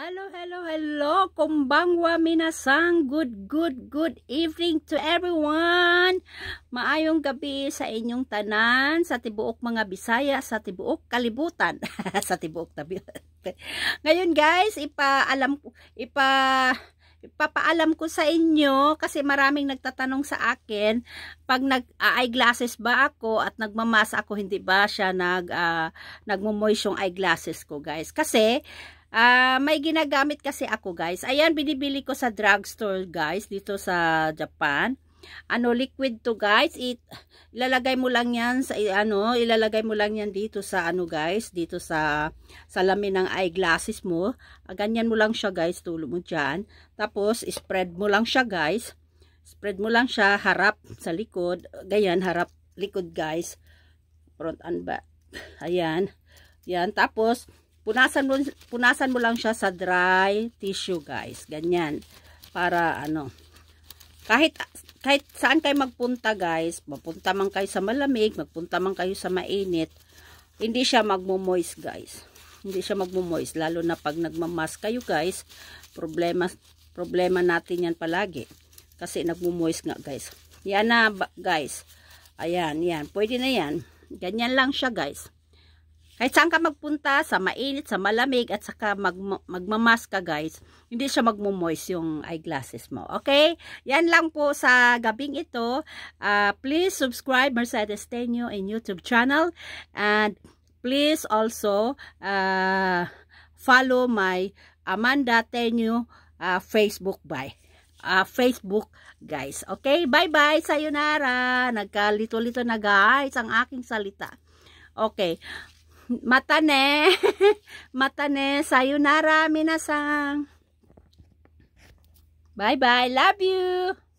Hello, hello, hello. Kumbangwa minasang. Good, good, good evening to everyone. Maayong gabi sa inyong tanan, sa tibuok mga Bisaya, sa tibuok kalibutan, sa tibuok tabi. Ngayon guys, ipaalam ipa ipapaalam ko sa inyo kasi maraming nagtatanong sa akin pag nag uh, eyeglasses ba ako at nagmamasa ako hindi ba siya nag uh, nagmo-moist yung eyeglasses ko guys kasi Uh, may ginagamit kasi ako guys. Ayan, binibili ko sa drugstore guys dito sa Japan. Ano, liquid to guys. It, ilalagay mo lang yan sa, ano, ilalagay mo lang yan dito sa ano guys. Dito sa salamin ng eyeglasses mo. Ah, ganyan mo lang siya guys. Tulo mo dyan. Tapos, spread mo lang siya guys. Spread mo lang siya harap sa likod. Ganyan, harap likod guys. Front and back. Ayan. Yan, tapos Punasan mo, punasan mo lang siya sa dry tissue guys. Ganyan. Para ano. Kahit, kahit saan kayo magpunta guys. Mapunta man kayo sa malamig. Magpunta man kayo sa mainit. Hindi siya magmo-moist guys. Hindi siya magmo-moist. Lalo na pag nagmamask kayo guys. Problema, problema natin yan palagi. Kasi nagmo-moist nga guys. Yan na guys. Ayan, yan. Pwede na yan. Ganyan lang siya guys. Kahit saan ka magpunta, sa mainit, sa malamig, at saka mag, magmamask ka guys, hindi siya magmumoist yung eyeglasses mo. Okay? Yan lang po sa gabing ito. Uh, please subscribe Mercedes Tenyo in YouTube channel. And please also uh, follow my Amanda Tenyo uh, Facebook by uh, Facebook guys. Okay? Bye-bye. Sayonara. Nagkalito-lito na guys ang aking salita. Okay. Matane. Matane. Sayonara, minasang. Bye-bye. Love you.